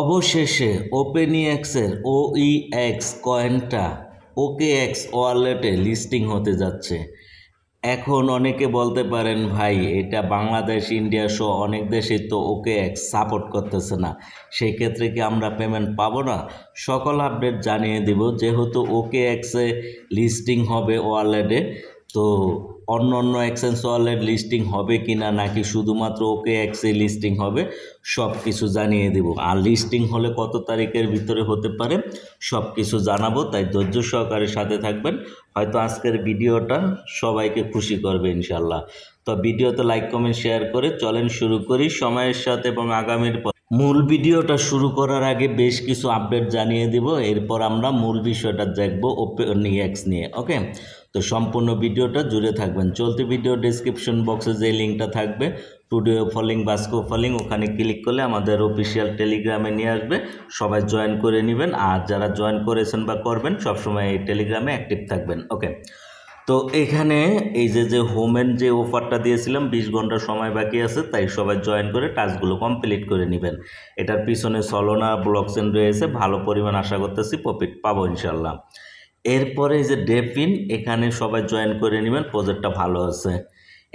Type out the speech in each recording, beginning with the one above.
অবশেষে ওপেনিএক্সের ওইএক্স কয়েনটা ওকেএক্স ওয়ালেটে লিস্টিং হতে যাচ্ছে এখন অনেকে বলতে পারেন ভাই এটা বাংলাদেশ ইন্ডিয়া সহ অনেক দেশে তো ওকে এক সাপোর্ট করতেছে না সেই ক্ষেত্রে কি আমরা পেমেন্ট পাবো না সকল আপডেট জানিয়ে দিব যেহেতু ওকে এক্সে লিস্টিং হবে ওয়ালেটে তো অন্য অন্য এক্সচেঞ্জ ওয়ালেট লিস্টিং হবে কি না নাকি শুধুমাত্র ওকে এক্সে লিস্টিং হবে সব কিছু জানিয়ে দেব আর লিস্টিং হলে কত তারিখের ভিতরে হতে পারে সব কিছু জানাবো তাই ধৈর্য সহকারে সাথে থাকবেন হয়তো আজকের ভিডিওটা সবাইকে খুশি করবে ইনশাল্লাহ তো ভিডিওতে লাইক কমেন্ট শেয়ার করে চলেন শুরু করি সময়ের সাথে এবং আগামীর মূল ভিডিওটা শুরু করার আগে বেশ কিছু আপডেট জানিয়ে দিব এরপর আমরা মূল বিষয়টা দেখবো ওপেন এক্স নিয়ে ওকে তো সম্পূর্ণ ভিডিওটা জুড়ে থাকবেন চলতি ভিডিও ডিসক্রিপশন বক্সে যে লিঙ্কটা থাকবে টুডিও ফলিং বাস্কো ফলিং ওখানে ক্লিক করলে আমাদের অফিসিয়াল টেলিগ্রামে নিয়ে আসবে সবাই জয়েন করে নেবেন আর যারা জয়েন করেছেন বা করবেন সবসময় এই টেলিগ্রামে অ্যাক্টিভ থাকবেন ওকে তো এখানে এই যে যে হোমেন যে অফারটা দিয়েছিলাম বিশ ঘন্টা সময় বাকি আছে তাই সবাই জয়েন করে টাস্কগুলো কমপ্লিট করে নেবেন এটার পিছনে সলোনা ব্লকচেন রয়েছে ভালো পরিমাণ আশা করতেছি প্রফিট পাবো ইনশাল্লাহ এরপরে যে ডেপিন এখানে সবাই জয়েন করে নেবেন প্রজেক্টটা ভালো আছে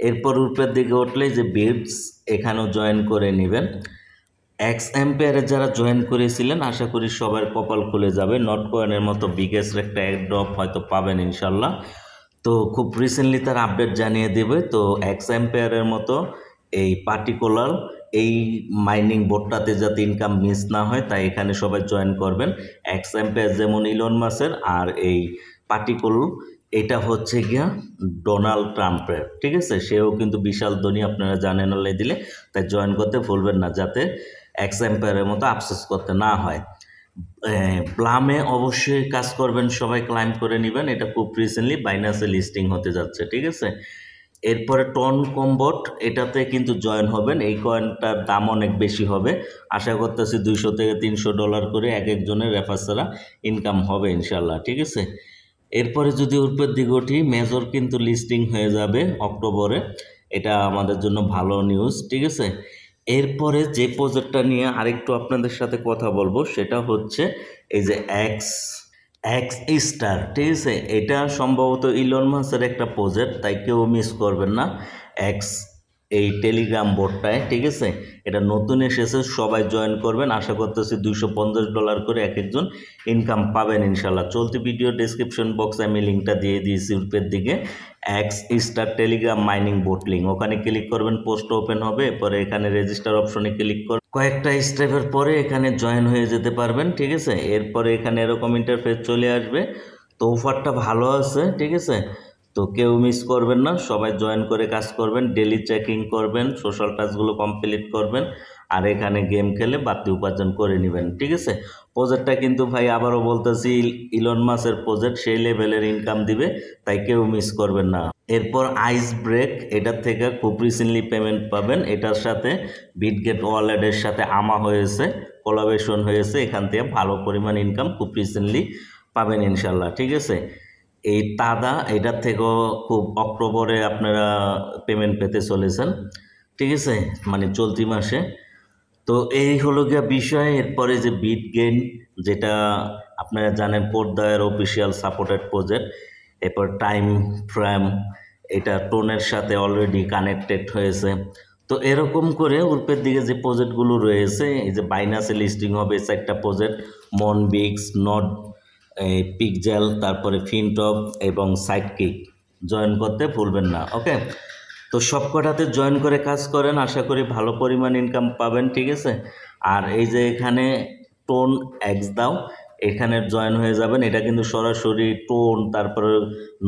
এরপর উপরের দিকে উঠলে যে বিপস এখানেও জয়েন করে নেবেন এক্স এম্পেয়ারে যারা জয়েন করেছিলেন আশা করি সবার কপাল খুলে যাবে নট কয়েনের মতো বিগেস্ট একটা ড্রপ হয়তো পাবেন ইনশাল্লাহ তো খুব রিসেন্টলি তার আপডেট জানিয়ে দেবে তো এক্স এম্পেয়ারের মতো এই পার্টিকুলার এই মাইনিং বোর্ডটাতে যাতে ইনকাম মিস না হয় তাই এখানে সবাই জয়েন করবেন এক্সাম্পে যেমন ইলন মাসের আর এই পার্টিকুলার এটা হচ্ছে গিয়া ডোনাল্ড ট্রাম্পের ঠিক আছে সেও কিন্তু বিশাল ধনী আপনারা জানেন অলাই দিলে তাই জয়েন করতে ভুলবেন না যাতে এক্সাম্পায়ারের মতো আফসোস করতে না হয় প্লামে অবশ্যই কাজ করবেন সবাই ক্লাইম করে নেবেন এটা খুব রিসেন্টলি বাইনাসে লিস্টিং হতে যাচ্ছে ঠিক আছে এরপরে টন কম্বট এটাতে কিন্তু জয়েন হবেন এই কয়েনটার দাম অনেক বেশি হবে আশা করতেছি দুইশো থেকে তিনশো ডলার করে এক একজনের রেফার ছাড়া ইনকাম হবে ইনশাল্লাহ ঠিক আছে এরপরে যদি উর্পের ওঠি মেজর কিন্তু লিস্টিং হয়ে যাবে অক্টোবরে এটা আমাদের জন্য ভালো নিউজ ঠিক আছে এরপরে যে প্রজেক্টটা নিয়ে আরেকটু আপনাদের সাথে কথা বলবো সেটা হচ্ছে এই যে এক্স এক্স স্টার ঠিক আছে এটা সম্ভবত ইলন মাসের একটা প্রজেক্ট তাই কেউ মিস করবেন না এক্স এই টেলিগ্রাম বোর্ডটায় ঠিক আছে এটা নতুন এসেছে সবাই জয়েন করবেন আশা করতেছি দুইশো পঞ্চাশ ডলার করে এক একজন ইনকাম পাবেন ইনশাল্লাহ চলতি ভিডিও ডিসক্রিপশন বক্সে আমি লিঙ্কটা দিয়ে দিয়েছি রূপের দিকে X star Telegram mining bot link ওখানে ক্লিক করবেন পোস্ট ওপেন হবে এরপরে এখানে রেজিস্টার অপশনে ক্লিক করবেন কয়েকটা স্টেপের পরে এখানে জয়েন হয়ে যেতে পারবেন ঠিক আছে এরপরে এখানে এরকম ইন্টারফেস চলে আসবে তো অফারটা ভালো আছে ঠিক আছে তো কেউ মিস করবেন না সবাই জয়েন করে কাজ করবেন ডেলি চেকিং করবেন সোশ্যাল কাজগুলো কমপ্লিট করবেন আর এখানে গেম খেলে বাড়তি উপার্জন করে নেবেন ঠিক আছে প্রজেক্টটা কিন্তু ভাই আবারও বলতেছি ইলন মাসের প্রজেক্ট সেই লেভেলের ইনকাম দিবে তাই কেউ মিস করবেন না এরপর আইস ব্রেক এটার থেকে খুব রিসেন্টলি পেমেন্ট পাবেন এটার সাথে বিটগেট ওয়ালেটের সাথে আমা হয়েছে কোলাবেশন হয়েছে এখান থেকে ভালো পরিমাণ ইনকাম খুব রিসেন্টলি পাবেন ইনশাল্লাহ ঠিক আছে এই তাদা এটার থেকেও খুব অক্টোবরে আপনারা পেমেন্ট পেতে চলেছেন ঠিক আছে মানে চলতি মাসে তো এই হলো গিয়া বিষয় এরপরে যে বিট গেন যেটা আপনারা জানেন পোর্ট দায়ের অফিসিয়াল সাপোর্টেড প্রজেক্ট এরপর টাইম ফ্রেম এটা টোনের সাথে অলরেডি কানেক্টেড হয়েছে তো এরকম করে উর্পের দিকে যে প্রজেক্টগুলো রয়েছে এই যে বাইনাসে লিস্টিং হবে একটা প্রজেক্ট মন বিক্স নট এই পিকজেল তারপরে ফিনটপ এবং সাইড কিক জয়েন করতে ভুলবেন না ওকে তো সব কটাতে জয়েন করে কাজ করেন আশা করি ভালো পরিমাণ ইনকাম পাবেন ঠিক আছে আর এই যে এখানে টোন এক্স দাও এখানে জয়েন হয়ে যাবেন এটা কিন্তু সরাসরি টোন তারপরে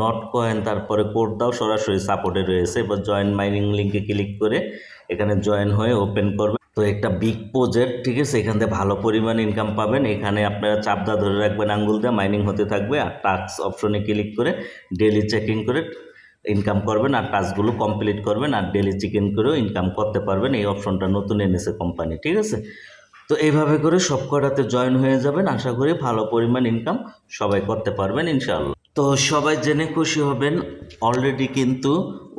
নট কয়েন তারপরে কোডটাও সরাসরি সাপোর্টে রয়েছে এবার জয়েন মাইনিং লিঙ্কে ক্লিক করে এখানে জয়েন হয়ে ওপেন করবেন তো একটা বিগ প্রজেক্ট ঠিক আছে এখান থেকে ভালো পরিমাণ ইনকাম পাবেন এখানে আপনারা চাপদা ধরে রাখবেন আঙ্গুল দিয়ে মাইনিং হতে থাকবে আর টাস্ক অপশনে ক্লিক করে ডেলি চেকিং করে ইনকাম করবেন আর টাস্কগুলো কমপ্লিট করবেন আর ডেলি চেকিং করেও ইনকাম করতে পারবেন এই অপশনটা নতুন এনেছে কোম্পানি ঠিক আছে তো এইভাবে করে সব কটাতে জয়েন হয়ে যাবেন আশা করি ভালো পরিমাণ ইনকাম সবাই করতে পারবেন ইনশাল্লাহ তো সবাই জেনে খুশি হবেন অলরেডি কিন্তু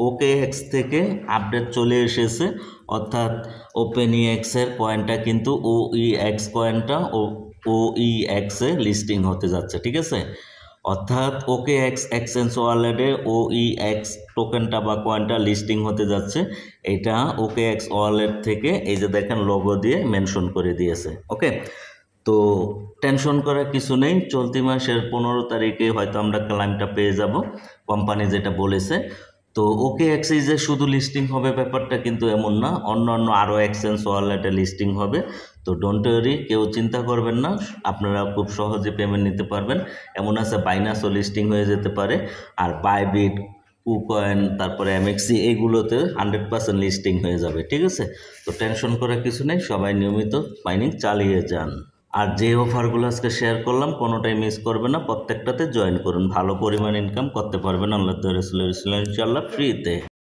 ওকে এক্স থেকে আপডেট চলে এসেছে অর্থাৎ ওপেন ইএক্সের কয়েনটা কিন্তু ও ই এক্স কয়েনটা ও ও ই এক্সে লিস্টিং হতে যাচ্ছে ঠিক আছে অর্থাৎ ওকে এক্স এক্সচেঞ্জ ওয়ালেটে ও ই এক্স টোকেনটা বা কয়েনটা লিস্টিং হতে যাচ্ছে এটা ওকে এক্স ওয়ালেট থেকে এই যে দেখেন লোগো দিয়ে মেনশন করে দিয়েছে ওকে তো টেনশন করার কিছু নেই চলতি মাসের পনেরো তারিখে হয়তো আমরা ক্লাইমটা পেয়ে যাব কোম্পানি যেটা বলেছে তো ওকে এক্সচেঞ্জে শুধু লিস্টিং হবে ব্যাপারটা কিন্তু এমন না অন্য অন্য আরও এক্সচেঞ্জ ওয়ালেটে লিস্টিং হবে তো ডোন্ট ওয়ারি কেউ চিন্তা করবেন না আপনারা খুব সহজে পেমেন্ট নিতে পারবেন এমন আছে বাইনাসও লিস্টিং হয়ে যেতে পারে আর বাইবিট কুকয়েন তারপরে এমএক্সি এইগুলোতে হান্ড্রেড পার্সেন্ট লিস্টিং হয়ে যাবে ঠিক আছে তো টেনশন করার কিছু নেই সবাই নিয়মিত মাইনিং চালিয়ে যান আর যে অফারগুলো আজকে শেয়ার করলাম কোনোটাই মিস করবে না প্রত্যেকটাতে জয়েন করুন ভালো পরিমাণ ইনকাম করতে পারবেন আল্লাহ রসুল ইনশাল্লাহ ফ্রিতে